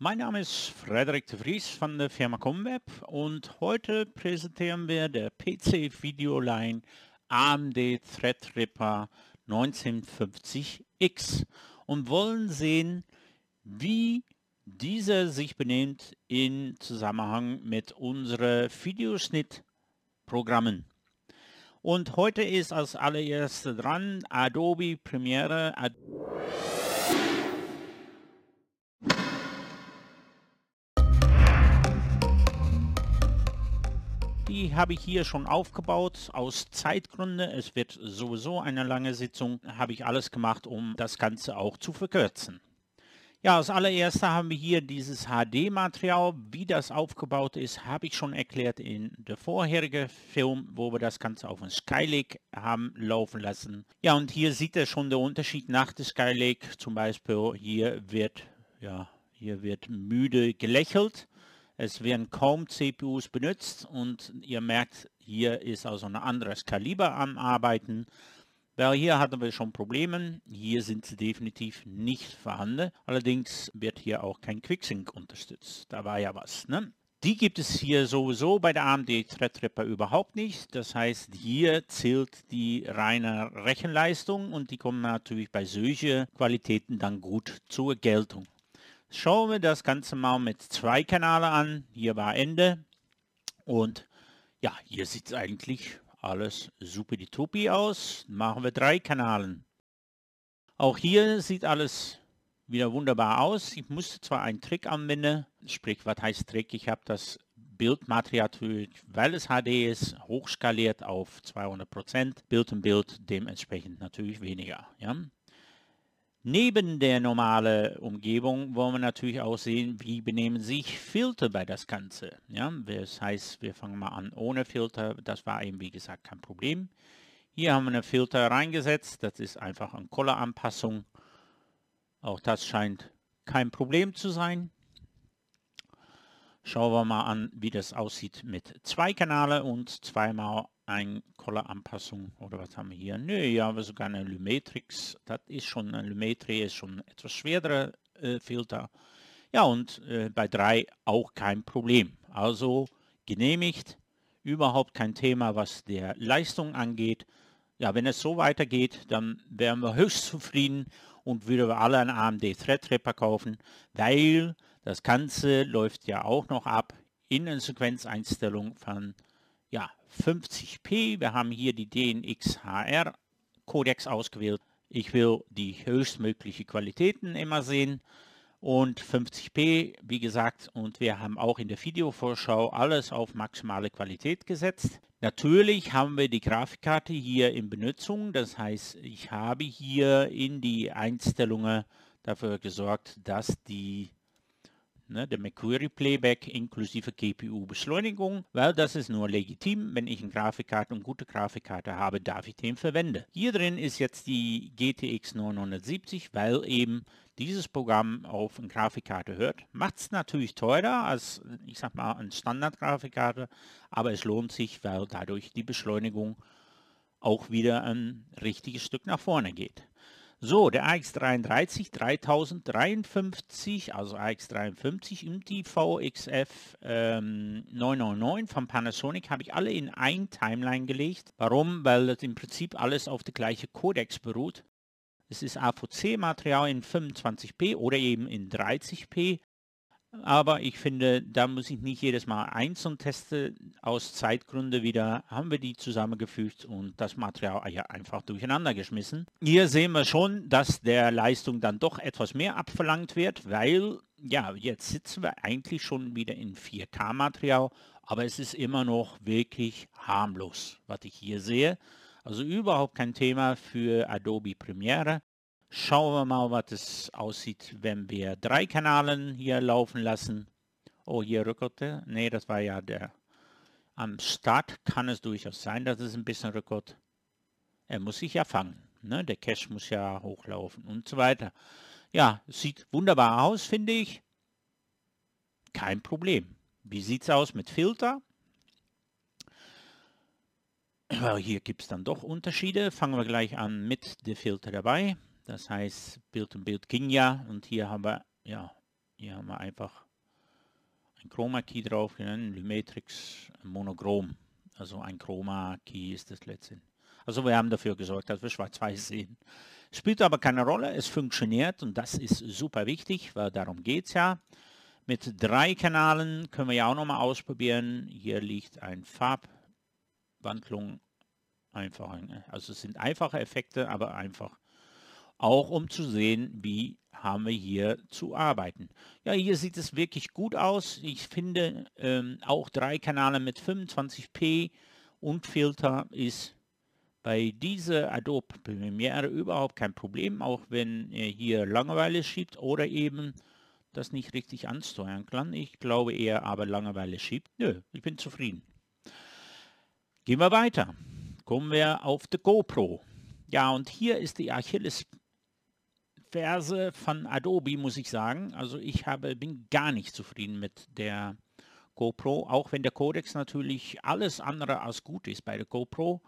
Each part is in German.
Mein Name ist Frederik de Vries von der Firma Comweb und heute präsentieren wir der PC Videoline AMD Threadripper 1950X und wollen sehen, wie dieser sich benimmt in Zusammenhang mit unseren Videoschnittprogrammen. Und heute ist als allererste dran Adobe Premiere. Ad Die habe ich hier schon aufgebaut aus Zeitgründen. Es wird sowieso eine lange Sitzung. Habe ich alles gemacht, um das Ganze auch zu verkürzen. Ja, als allererster haben wir hier dieses HD-Material. Wie das aufgebaut ist, habe ich schon erklärt in der vorherigen Film, wo wir das Ganze auf dem Skylake haben laufen lassen. Ja, und hier sieht er schon den Unterschied nach dem Skylake. Zum Beispiel hier wird, ja, hier wird müde gelächelt. Es werden kaum CPUs benutzt und ihr merkt, hier ist also ein anderes Kaliber am Arbeiten. Weil hier hatten wir schon Probleme, hier sind sie definitiv nicht vorhanden. Allerdings wird hier auch kein Quicksync unterstützt. Da war ja was. Ne? Die gibt es hier sowieso bei der AMD Threadripper überhaupt nicht. Das heißt, hier zählt die reine Rechenleistung und die kommen natürlich bei solchen Qualitäten dann gut zur Geltung. Schauen wir das Ganze mal mit zwei Kanäle an. Hier war Ende. Und ja, hier sieht es eigentlich alles super die Topi aus. Machen wir drei Kanalen. Auch hier sieht alles wieder wunderbar aus. Ich musste zwar einen Trick anwenden, sprich, was heißt Trick? Ich habe das Bildmaterial, weil es HD ist, hochskaliert auf 200%, Bild und Bild dementsprechend natürlich weniger. Ja? Neben der normalen Umgebung wollen wir natürlich auch sehen, wie benehmen sich Filter bei das Ganze. Ja, das heißt, wir fangen mal an ohne Filter. Das war eben, wie gesagt, kein Problem. Hier haben wir einen Filter reingesetzt. Das ist einfach eine Color-Anpassung. Auch das scheint kein Problem zu sein schauen wir mal an, wie das aussieht mit zwei Kanale und zweimal ein color anpassung Oder was haben wir hier? Nö, hier haben wir sogar eine Lumetrix. Das ist schon eine Lumetri, ist schon etwas schwerer äh, Filter. Ja, und äh, bei drei auch kein Problem. Also genehmigt, überhaupt kein Thema, was der Leistung angeht. Ja, wenn es so weitergeht, dann wären wir höchst zufrieden und würden wir alle einen AMD Threadripper kaufen, weil das Ganze läuft ja auch noch ab in einer Sequenzeinstellung von ja, 50p. Wir haben hier die DNxHR Codex ausgewählt. Ich will die höchstmögliche Qualitäten immer sehen und 50p, wie gesagt, und wir haben auch in der Videovorschau alles auf maximale Qualität gesetzt. Natürlich haben wir die Grafikkarte hier in Benutzung, das heißt, ich habe hier in die Einstellungen dafür gesorgt, dass die ne, der Mercury Playback inklusive GPU-Beschleunigung, weil das ist nur legitim, wenn ich eine Grafikkarte und gute Grafikkarte habe, darf ich den verwenden. Hier drin ist jetzt die GTX 970, weil eben dieses Programm auf eine Grafikkarte hört. Macht es natürlich teurer als, ich sag mal, eine Standard-Grafikkarte, aber es lohnt sich, weil dadurch die Beschleunigung auch wieder ein richtiges Stück nach vorne geht. So, der AX33 3053, also AX53 im DVXF ähm, 999 von Panasonic habe ich alle in ein Timeline gelegt. Warum? Weil das im Prinzip alles auf der gleichen Codex beruht. Es ist AVC-Material in 25p oder eben in 30p aber ich finde, da muss ich nicht jedes Mal einzeln testen. Aus Zeitgründen wieder haben wir die zusammengefügt und das Material einfach durcheinander geschmissen. Hier sehen wir schon, dass der Leistung dann doch etwas mehr abverlangt wird, weil ja, jetzt sitzen wir eigentlich schon wieder in 4K-Material, aber es ist immer noch wirklich harmlos, was ich hier sehe. Also überhaupt kein Thema für Adobe Premiere. Schauen wir mal, was es aussieht, wenn wir drei Kanalen hier laufen lassen. Oh, hier rückerte. Ne, das war ja der am Start. Kann es durchaus sein, dass es ein bisschen rückert. Er muss sich ja fangen. Ne? Der Cache muss ja hochlaufen und so weiter. Ja, sieht wunderbar aus, finde ich. Kein Problem. Wie sieht es aus mit Filter? Aber hier gibt es dann doch Unterschiede. Fangen wir gleich an mit dem Filter dabei. Das heißt, Bild und Bild ging ja und hier haben wir, ja, hier haben wir einfach ein Chroma Key drauf, genannt, Lumetrix Monochrom. Also ein Chroma Key ist das letztendlich. Also wir haben dafür gesorgt, dass wir schwarz-weiß sehen. Spielt aber keine Rolle, es funktioniert und das ist super wichtig, weil darum geht es ja. Mit drei Kanalen können wir ja auch nochmal ausprobieren. Hier liegt ein Farbwandlung einfach. Also es sind einfache Effekte, aber einfach auch um zu sehen, wie haben wir hier zu arbeiten. Ja, hier sieht es wirklich gut aus. Ich finde ähm, auch drei Kanäle mit 25p und Filter ist bei dieser Adobe Premiere überhaupt kein Problem, auch wenn er hier Langeweile schiebt oder eben das nicht richtig ansteuern kann. Ich glaube eher aber Langeweile schiebt. Nö, ich bin zufrieden. Gehen wir weiter. Kommen wir auf die GoPro. Ja, und hier ist die Achilles Verse von Adobe, muss ich sagen. Also ich habe, bin gar nicht zufrieden mit der GoPro, auch wenn der Codex natürlich alles andere als gut ist bei der GoPro.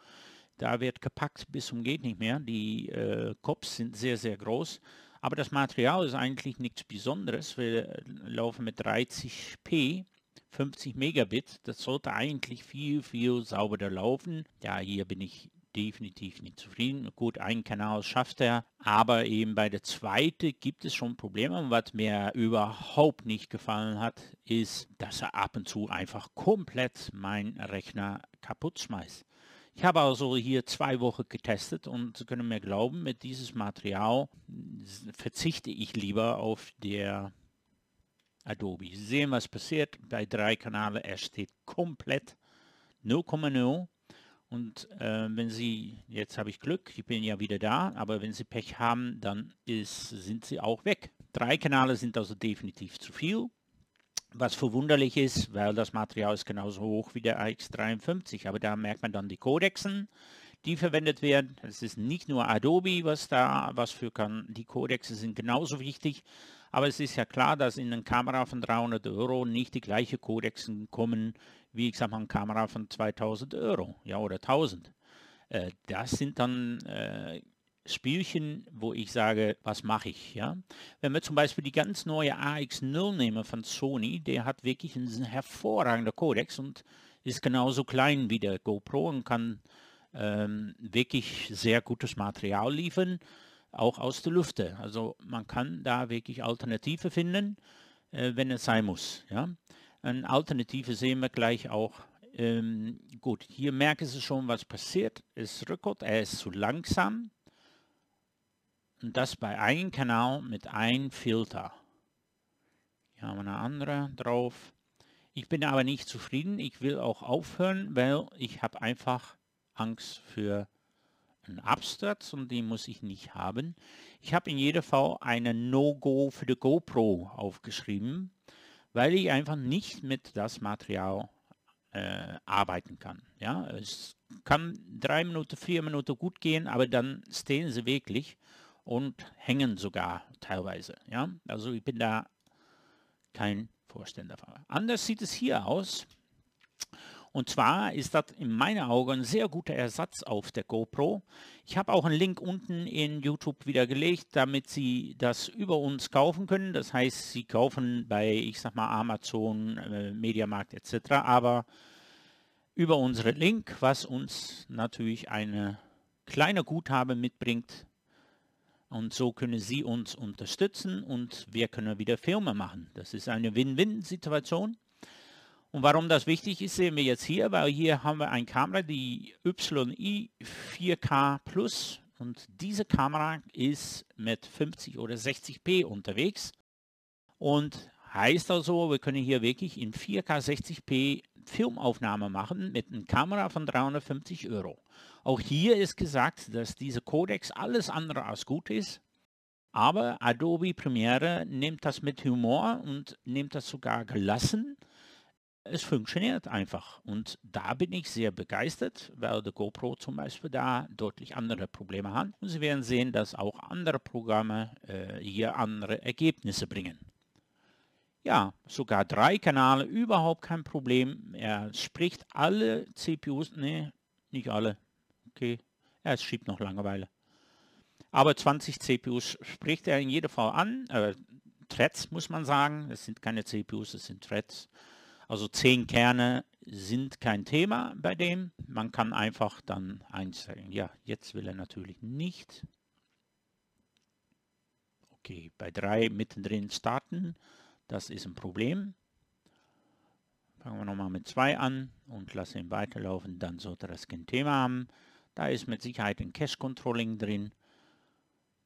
Da wird gepackt bis zum geht nicht mehr. Die äh, Cops sind sehr, sehr groß. Aber das Material ist eigentlich nichts Besonderes. Wir laufen mit 30p, 50 Megabit. Das sollte eigentlich viel, viel sauberer laufen. Ja, hier bin ich definitiv nicht zufrieden. Gut, einen Kanal schafft er, aber eben bei der zweiten gibt es schon Probleme. Und was mir überhaupt nicht gefallen hat, ist, dass er ab und zu einfach komplett meinen Rechner kaputt schmeißt. Ich habe also hier zwei Wochen getestet und Sie können mir glauben, mit diesem Material verzichte ich lieber auf der Adobe. Sie sehen, was passiert bei drei Kanälen. Er steht komplett 0,0 und äh, wenn Sie, jetzt habe ich Glück, ich bin ja wieder da, aber wenn Sie Pech haben, dann ist, sind Sie auch weg. Drei Kanäle sind also definitiv zu viel. Was verwunderlich ist, weil das Material ist genauso hoch wie der AX53. Aber da merkt man dann die Codexen, die verwendet werden. Es ist nicht nur Adobe, was da was für kann. Die Codexen sind genauso wichtig, aber es ist ja klar, dass in eine Kamera von 300 Euro nicht die gleichen Kodexen kommen, wie ich sag mal, eine Kamera von 2000 Euro ja, oder 1000. Äh, das sind dann äh, Spielchen, wo ich sage, was mache ich? Ja? Wenn wir zum Beispiel die ganz neue AX0 nehmen von Sony, der hat wirklich einen hervorragenden Kodex und ist genauso klein wie der GoPro und kann ähm, wirklich sehr gutes Material liefern auch aus der Lüfte. Also man kann da wirklich Alternative finden, äh, wenn es sein muss. Ja? Eine Alternative sehen wir gleich auch. Ähm, gut, hier merken Sie schon, was passiert. Es rückert, er ist zu langsam. Und das bei einem Kanal mit einem Filter. Hier haben wir eine andere drauf. Ich bin aber nicht zufrieden. Ich will auch aufhören, weil ich habe einfach Angst für einen Absturz und den muss ich nicht haben. Ich habe in jedem Fall eine No-Go für die GoPro aufgeschrieben, weil ich einfach nicht mit das Material äh, arbeiten kann. Ja, es kann drei Minuten, vier Minuten gut gehen, aber dann stehen sie wirklich und hängen sogar teilweise. Ja, also ich bin da kein Vorständer. Anders sieht es hier aus. Und zwar ist das in meinen Augen ein sehr guter Ersatz auf der GoPro. Ich habe auch einen Link unten in YouTube wieder gelegt, damit Sie das über uns kaufen können. Das heißt, Sie kaufen bei, ich sag mal, Amazon, äh, Mediamarkt etc. Aber über unseren Link, was uns natürlich eine kleine Guthabe mitbringt. Und so können Sie uns unterstützen und wir können wieder Filme machen. Das ist eine Win-Win-Situation. Und warum das wichtig ist, sehen wir jetzt hier, weil hier haben wir eine Kamera, die YI 4K Plus und diese Kamera ist mit 50 oder 60p unterwegs und heißt also, wir können hier wirklich in 4K 60p Filmaufnahme machen mit einer Kamera von 350 Euro. Auch hier ist gesagt, dass diese Codex alles andere als gut ist, aber Adobe Premiere nimmt das mit Humor und nimmt das sogar gelassen es funktioniert einfach. Und da bin ich sehr begeistert, weil der GoPro zum Beispiel da deutlich andere Probleme hat. Und Sie werden sehen, dass auch andere Programme äh, hier andere Ergebnisse bringen. Ja, sogar drei Kanäle, überhaupt kein Problem. Er spricht alle CPUs, nee, nicht alle. Okay, er schiebt noch Langeweile. Aber 20 CPUs spricht er in jedem Fall an. Äh, Threads muss man sagen, es sind keine CPUs, es sind Threads. Also zehn Kerne sind kein Thema bei dem. Man kann einfach dann einstellen. Ja, jetzt will er natürlich nicht. Okay, bei drei mittendrin starten. Das ist ein Problem. Fangen wir nochmal mit zwei an und lassen ihn weiterlaufen. Dann sollte das kein Thema haben. Da ist mit Sicherheit ein Cache-Controlling drin.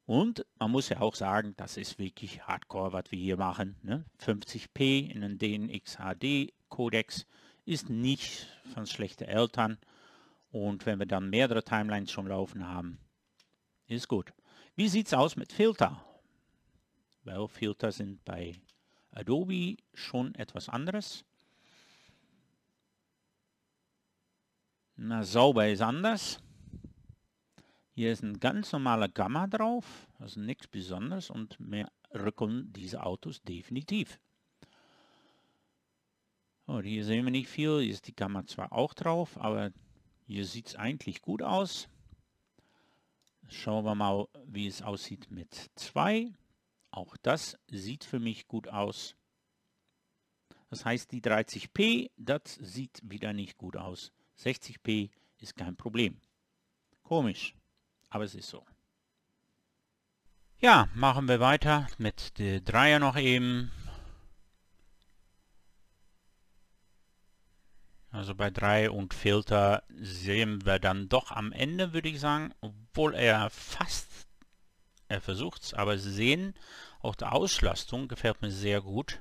Und man muss ja auch sagen, das ist wirklich Hardcore, was wir hier machen. Ne? 50p in den DNxHD-Kodex ist nicht von schlechten Eltern. Und wenn wir dann mehrere Timelines schon laufen haben, ist gut. Wie sieht es aus mit Filter? Well, Filter sind bei Adobe schon etwas anderes. Na, sauber ist anders. Hier ist ein ganz normaler Gamma drauf, also nichts Besonderes und mehr rücken diese Autos definitiv. Und oh, hier sehen wir nicht viel, hier ist die Gamma zwar auch drauf, aber hier sieht es eigentlich gut aus. Schauen wir mal, wie es aussieht mit 2. Auch das sieht für mich gut aus. Das heißt, die 30p, das sieht wieder nicht gut aus. 60p ist kein Problem. Komisch aber es ist so. Ja, machen wir weiter mit der Dreier noch eben. Also bei 3 und Filter sehen wir dann doch am Ende, würde ich sagen, obwohl er fast, er versucht es, aber sehen, auch die Auslastung gefällt mir sehr gut.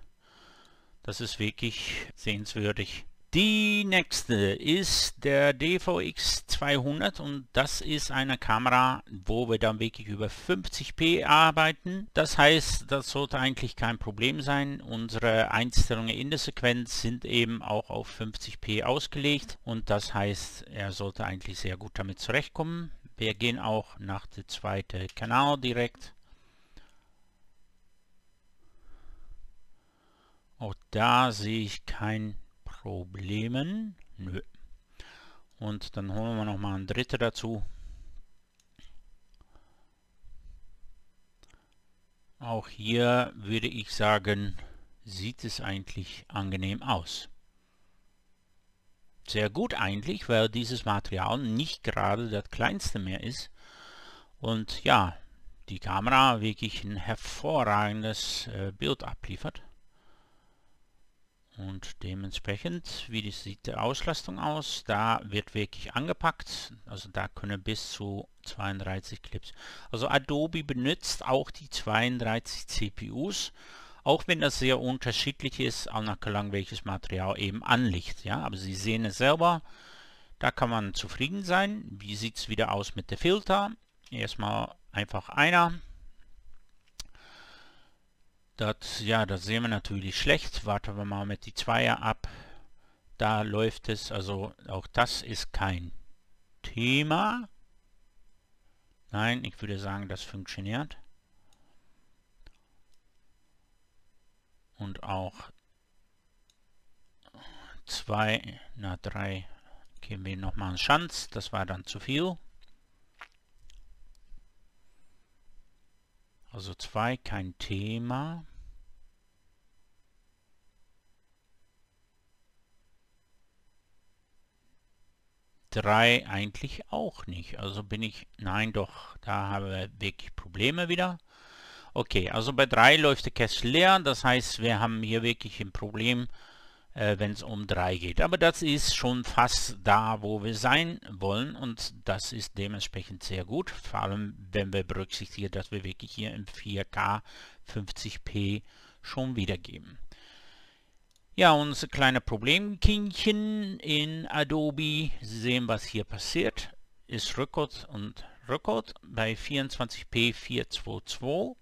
Das ist wirklich sehenswürdig. Die nächste ist der DVX 200 und das ist eine Kamera, wo wir dann wirklich über 50p arbeiten. Das heißt, das sollte eigentlich kein Problem sein. Unsere Einstellungen in der Sequenz sind eben auch auf 50p ausgelegt und das heißt, er sollte eigentlich sehr gut damit zurechtkommen. Wir gehen auch nach der zweiten Kanal direkt. Auch oh, da sehe ich kein Problemen? Nö. Und dann holen wir nochmal einen Dritter dazu. Auch hier würde ich sagen, sieht es eigentlich angenehm aus. Sehr gut eigentlich, weil dieses Material nicht gerade das kleinste mehr ist. Und ja, die Kamera wirklich ein hervorragendes äh, Bild abliefert. Und dementsprechend, wie sieht die Auslastung aus? Da wird wirklich angepackt. Also da können bis zu 32 Clips. Also Adobe benutzt auch die 32 CPUs, auch wenn das sehr unterschiedlich ist, auch nach Gelang, welches Material eben anliegt. Ja, aber Sie sehen es selber. Da kann man zufrieden sein. Wie sieht es wieder aus mit der Filter? Erstmal einfach einer. Das, ja, das sehen wir natürlich schlecht. Warten wir mal mit die Zweier ab. Da läuft es, also auch das ist kein Thema. Nein, ich würde sagen, das funktioniert. Und auch 2 na 3 geben wir nochmal einen Schanz. Das war dann zu viel. Also 2 kein Thema. Drei eigentlich auch nicht. Also bin ich, nein doch, da habe ich wirklich Probleme wieder. Okay, also bei drei läuft der Cache leer. Das heißt, wir haben hier wirklich ein Problem, äh, wenn es um 3 geht. Aber das ist schon fast da, wo wir sein wollen und das ist dementsprechend sehr gut, vor allem wenn wir berücksichtigen, dass wir wirklich hier im 4K 50p schon wiedergeben. Ja, unser kleiner Problemkindchen in Adobe, Sie sehen, was hier passiert, ist Rückert und Rückert bei 24p 422.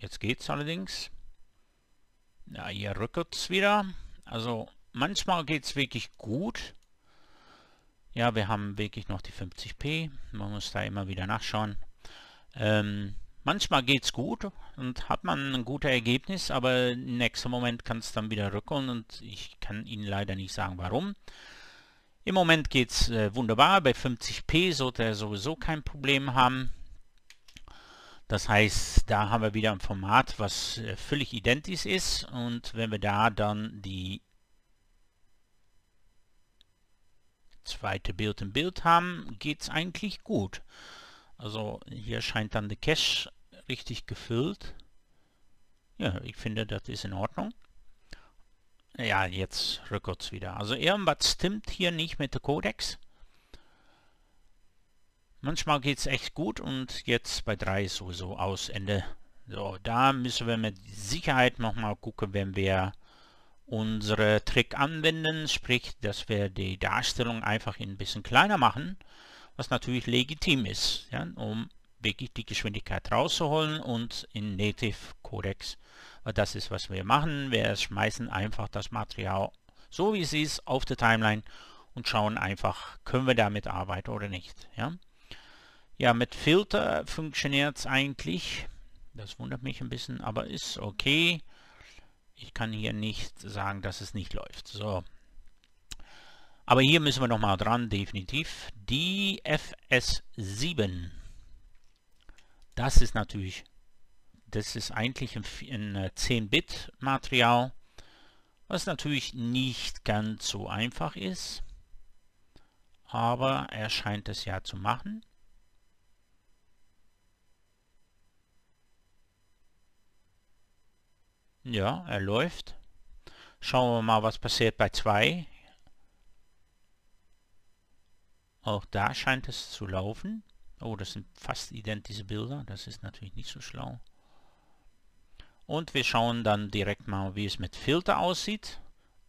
Jetzt geht's allerdings. Ja, hier es wieder. Also manchmal geht es wirklich gut. Ja, wir haben wirklich noch die 50p. Man muss da immer wieder nachschauen. Ähm, manchmal es gut und hat man ein gutes Ergebnis, aber im nächsten Moment kann es dann wieder rückeln und ich kann Ihnen leider nicht sagen, warum. Im Moment geht's äh, wunderbar. Bei 50p sollte er sowieso kein Problem haben. Das heißt, da haben wir wieder ein Format, was äh, völlig identisch ist und wenn wir da dann die zweite Bild im Bild haben, geht es eigentlich gut. Also hier scheint dann der Cache richtig gefüllt. Ja, ich finde, das ist in Ordnung. Ja, jetzt rückwärts wieder. Also irgendwas stimmt hier nicht mit der Codex. Manchmal geht es echt gut und jetzt bei 3 ist sowieso aus, Ende. So, da müssen wir mit Sicherheit nochmal gucken, wenn wir unsere Trick anwenden, sprich, dass wir die Darstellung einfach ein bisschen kleiner machen, was natürlich legitim ist, ja, um wirklich die Geschwindigkeit rauszuholen und in Native Codex, weil das ist, was wir machen. Wir schmeißen einfach das Material so, wie es ist, auf der Timeline und schauen einfach, können wir damit arbeiten oder nicht, ja. Ja, mit Filter funktioniert es eigentlich. Das wundert mich ein bisschen, aber ist okay. Ich kann hier nicht sagen, dass es nicht läuft. So. Aber hier müssen wir nochmal dran, definitiv. Die FS7. Das ist natürlich, das ist eigentlich ein, 10-Bit-Material, äh, was natürlich nicht ganz so einfach ist. Aber er scheint es ja zu machen. Ja, er läuft. Schauen wir mal, was passiert bei 2. Auch da scheint es zu laufen. Oh, das sind fast identische Bilder. Das ist natürlich nicht so schlau. Und wir schauen dann direkt mal, wie es mit Filter aussieht.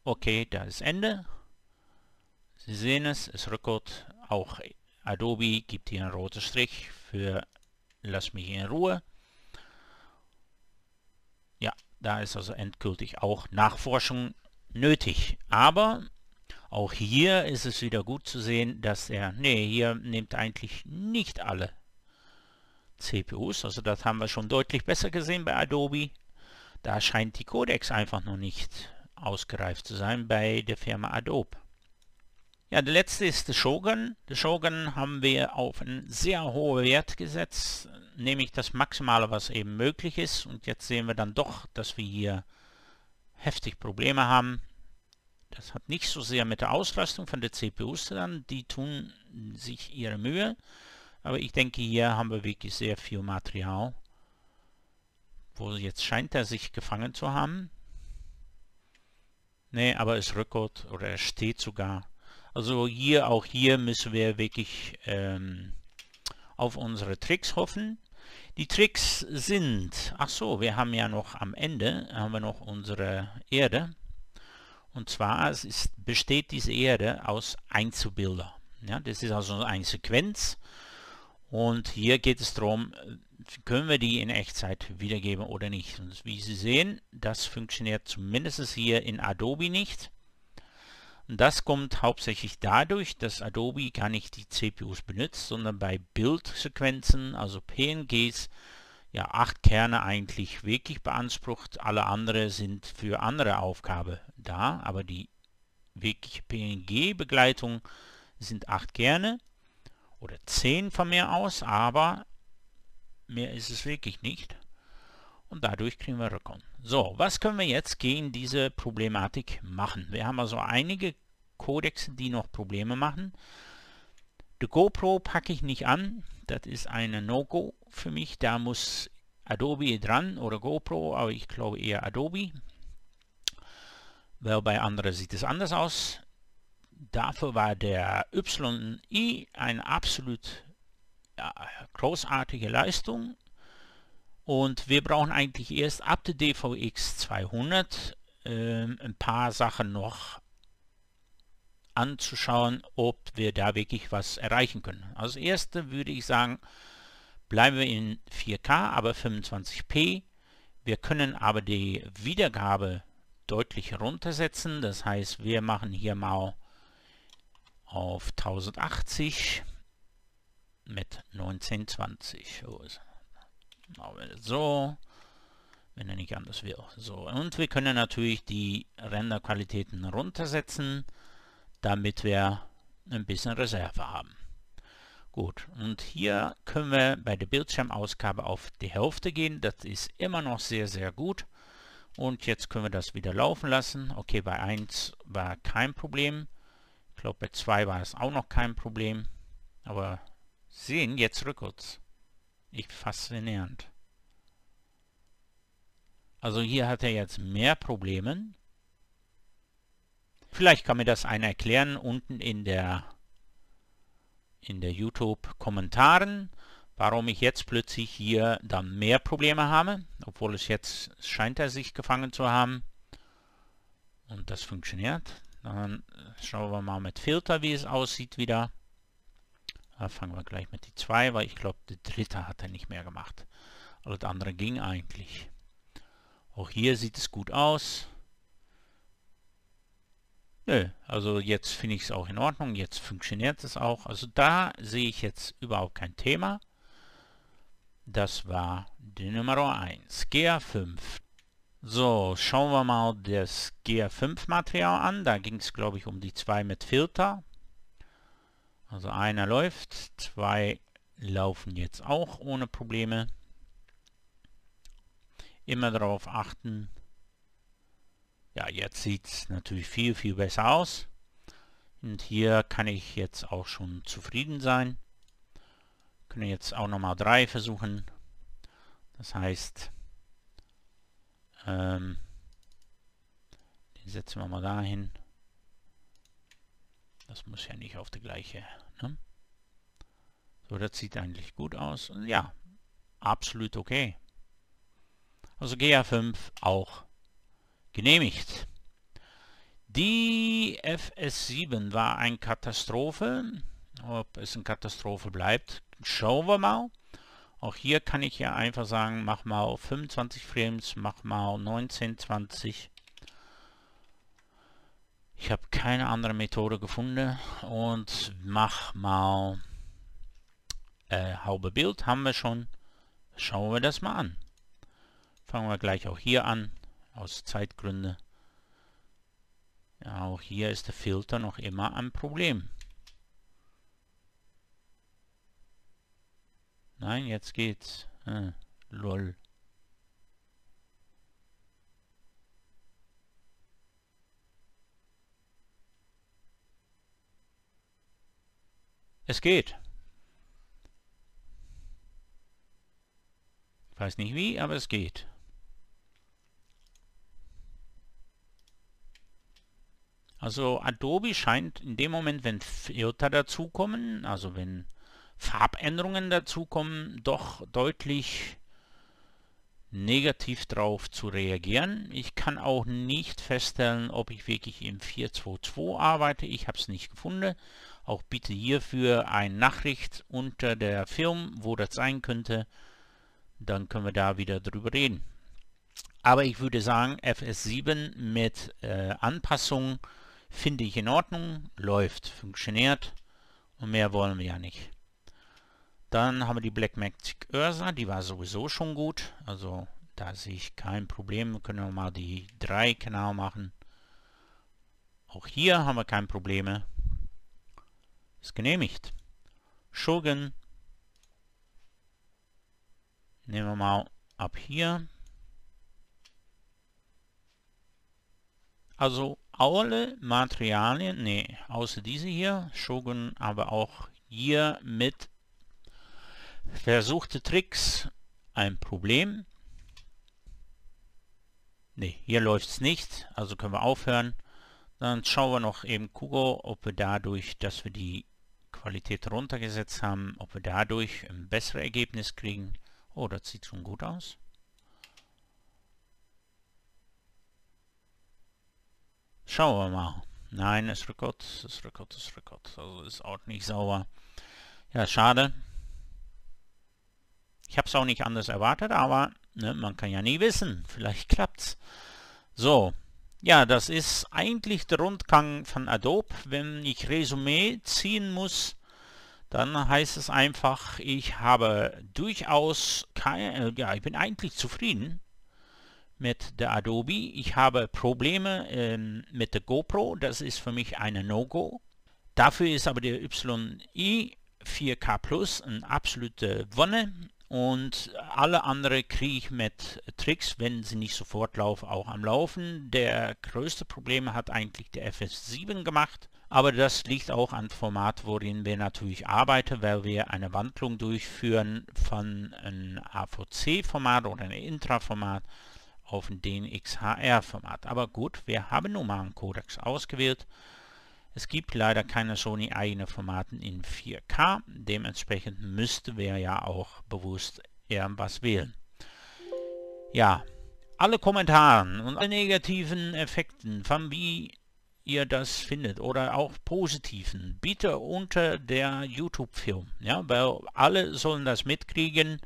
Okay, da ist Ende. Sie sehen es, es rückert. Auch Adobe gibt hier einen roten Strich für Lass mich in Ruhe. Da ist also endgültig auch Nachforschung nötig. Aber auch hier ist es wieder gut zu sehen, dass er, nee, hier nimmt eigentlich nicht alle CPUs. Also das haben wir schon deutlich besser gesehen bei Adobe. Da scheint die Codex einfach noch nicht ausgereift zu sein bei der Firma Adobe. Ja, der letzte ist der Shogun. Der Shogun haben wir auf einen sehr hohen Wert gesetzt nehme ich das Maximale, was eben möglich ist. Und jetzt sehen wir dann doch, dass wir hier heftig Probleme haben. Das hat nicht so sehr mit der Auslastung von der CPU zu tun. Die tun sich ihre Mühe. Aber ich denke, hier haben wir wirklich sehr viel Material. Wo jetzt scheint er sich gefangen zu haben. Nee, aber es rückert oder er steht sogar. Also hier, auch hier müssen wir wirklich ähm, auf unsere Tricks hoffen. Die Tricks sind, ach so, wir haben ja noch am Ende, haben wir noch unsere Erde. Und zwar es ist, besteht diese Erde aus Einzelbilder. Ja, das ist also eine Sequenz. Und hier geht es darum, können wir die in Echtzeit wiedergeben oder nicht. Und wie Sie sehen, das funktioniert zumindest hier in Adobe nicht. Und das kommt hauptsächlich dadurch, dass Adobe gar nicht die CPUs benutzt, sondern bei Bildsequenzen, also PNGs, ja acht Kerne eigentlich wirklich beansprucht. Alle anderen sind für andere Aufgabe da, aber die wirklich PNG-Begleitung sind acht Kerne oder zehn von mir aus, aber mehr ist es wirklich nicht und dadurch kriegen wir Rückraum. So, was können wir jetzt gegen diese Problematik machen? Wir haben also einige Codexe, die noch Probleme machen. Die GoPro packe ich nicht an, das ist eine No-Go für mich, da muss Adobe dran oder GoPro, aber ich glaube eher Adobe, weil bei anderen sieht es anders aus. Dafür war der YI eine absolut ja, großartige Leistung und wir brauchen eigentlich erst ab der DVX 200 ähm, ein paar Sachen noch anzuschauen, ob wir da wirklich was erreichen können. Als erste würde ich sagen, bleiben wir in 4K, aber 25p. Wir können aber die Wiedergabe deutlich runtersetzen. Das heißt, wir machen hier mal auf 1080 mit 1920. Aber so, wenn er nicht anders will. So, und wir können natürlich die Renderqualitäten runtersetzen, damit wir ein bisschen Reserve haben. Gut, und hier können wir bei der Bildschirmausgabe auf die Hälfte gehen. Das ist immer noch sehr, sehr gut. Und jetzt können wir das wieder laufen lassen. Okay, bei 1 war kein Problem. Ich glaube, bei 2 war es auch noch kein Problem. Aber sehen jetzt rückwärts. Echt faszinierend. Also hier hat er jetzt mehr Probleme. Vielleicht kann mir das einer erklären unten in der in der YouTube-Kommentaren, warum ich jetzt plötzlich hier dann mehr Probleme habe, obwohl es jetzt scheint er sich gefangen zu haben. Und das funktioniert. Dann schauen wir mal mit Filter, wie es aussieht wieder. Da ah, fangen wir gleich mit die 2, weil ich glaube, die dritte hat er nicht mehr gemacht. Alles andere ging eigentlich. Auch hier sieht es gut aus. Nö, also jetzt finde ich es auch in Ordnung, jetzt funktioniert es auch. Also da sehe ich jetzt überhaupt kein Thema. Das war die Nummer 1, GA5. So, schauen wir mal das GA5 Material an. Da ging es, glaube ich, um die 2 mit Filter. Also einer läuft, zwei laufen jetzt auch ohne Probleme. Immer darauf achten. Ja, jetzt sieht es natürlich viel, viel besser aus. Und hier kann ich jetzt auch schon zufrieden sein. Können jetzt auch nochmal drei versuchen. Das heißt, ähm, den setzen wir mal dahin. Das muss ja nicht auf die gleiche. Ne? So, das sieht eigentlich gut aus. Und ja, absolut okay. Also GA5 auch genehmigt. Die FS7 war eine Katastrophe. Ob es eine Katastrophe bleibt, schauen wir mal. Auch hier kann ich ja einfach sagen, mach mal 25 Frames, mach mal 19, 20 ich habe keine andere Methode gefunden und mach mal äh, Haube Bild, haben wir schon. Schauen wir das mal an. Fangen wir gleich auch hier an, aus Zeitgründen. auch hier ist der Filter noch immer ein Problem. Nein, jetzt geht's. Ah, lol. Es geht. Ich weiß nicht wie, aber es geht. Also Adobe scheint in dem Moment, wenn Filter dazukommen, also wenn Farbänderungen dazukommen, doch deutlich negativ drauf zu reagieren. Ich kann auch nicht feststellen, ob ich wirklich im 422 arbeite. Ich habe es nicht gefunden. Auch bitte hierfür eine Nachricht unter der Firma, wo das sein könnte. Dann können wir da wieder drüber reden. Aber ich würde sagen, FS7 mit äh, Anpassungen finde ich in Ordnung, läuft, funktioniert und mehr wollen wir ja nicht. Dann haben wir die Blackmagic Ursa, die war sowieso schon gut, also da sehe ich kein Problem. Wir können wir mal die drei Kanal genau machen. Auch hier haben wir keine Probleme. Ist genehmigt. Shogun. Nehmen wir mal ab hier. Also alle Materialien, nee, außer diese hier, Shogun, aber auch hier mit versuchte Tricks ein Problem. Ne, hier läuft es nicht, also können wir aufhören. Dann schauen wir noch eben Kugo, ob wir dadurch, dass wir die Qualität runtergesetzt haben, ob wir dadurch ein besseres Ergebnis kriegen. Oh, das sieht schon gut aus. Schauen wir mal. Nein, es Rekord, ist Rekord, ist Rekord. Also ist auch nicht sauber. Ja, schade. Ich habe es auch nicht anders erwartet, aber ne, man kann ja nie wissen. Vielleicht klappt's. So, ja, das ist eigentlich der Rundgang von Adobe. Wenn ich Resümee ziehen muss, dann heißt es einfach, ich habe durchaus keine, ja, ich bin eigentlich zufrieden mit der Adobe. Ich habe Probleme ähm, mit der GoPro, das ist für mich eine No-Go. Dafür ist aber der YI 4K Plus eine absolute Wonne und alle andere kriege ich mit Tricks, wenn sie nicht sofort laufen, auch am Laufen. Der größte Problem hat eigentlich der FS7 gemacht, aber das liegt auch an Format, worin wir natürlich arbeiten, weil wir eine Wandlung durchführen von einem AVC-Format oder einem Intra-Format auf ein DNXHR-Format. Aber gut, wir haben nun mal einen Codex ausgewählt es gibt leider keine Sony eigene Formaten in 4K, dementsprechend müsste wir ja auch bewusst irgendwas wählen. Ja, alle Kommentaren und alle negativen Effekten, von wie ihr das findet oder auch positiven, bitte unter der YouTube-Film. Ja, weil alle sollen das mitkriegen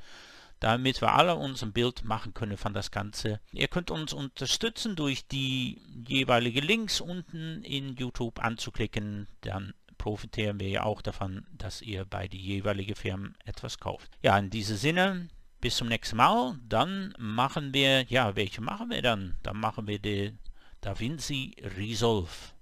damit wir alle uns ein Bild machen können von das Ganze. Ihr könnt uns unterstützen durch die jeweilige Links unten in YouTube anzuklicken, dann profitieren wir ja auch davon, dass ihr bei die jeweiligen Firmen etwas kauft. Ja, in diesem Sinne, bis zum nächsten Mal. Dann machen wir, ja, welche machen wir dann? Dann machen wir die DaVinci Resolve.